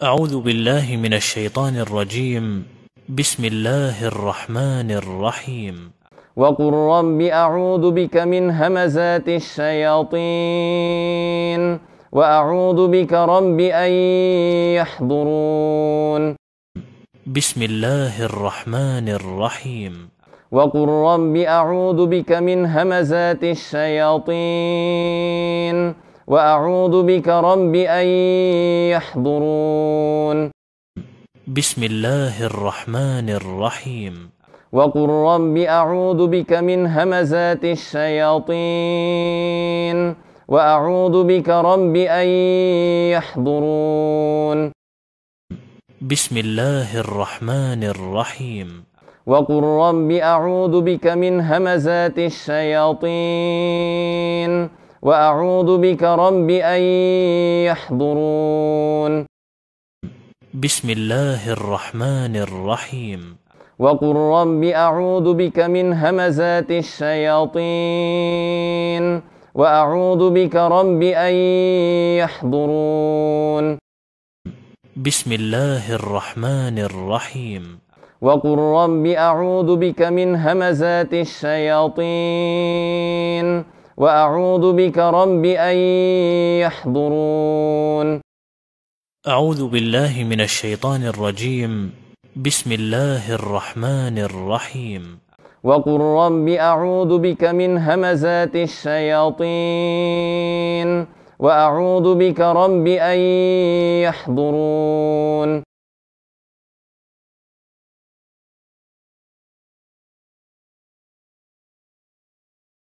أعوذ بالله من الشيطان الرجيم بسم الله الرحمن الرحيم وقل رب أعوذ بك من همزات الشياطين وأعوذ بك رب أن يحضرون بسم الله الرحمن الرحيم وقل رب أعوذ بك من همزات الشياطين وأعوذ بك رب أن يحضرون بسم الله الرحمن الرحيم وقل رب أعوذ بك من همزات الشياطين وأعوذ بك رب أن يحضرون بسم الله الرحمن الرحيم وقل رب أعوذ بك من همزات الشياطين وأعوذ بك رب أن يحضرون بسم الله الرحمن الرحيم وقل رب أعوذ بك من همزات الشياطين وأعوذ بك رب أن يحضرون بسم الله الرحمن الرحيم وقل رب أعوذ بك من همزات الشياطين وأعوذ بك رب أن يحضرون أعوذ بالله من الشيطان الرجيم بسم الله الرحمن الرحيم وقل رب أعوذ بك من همزات الشياطين وأعوذ بك رب أن يحضرون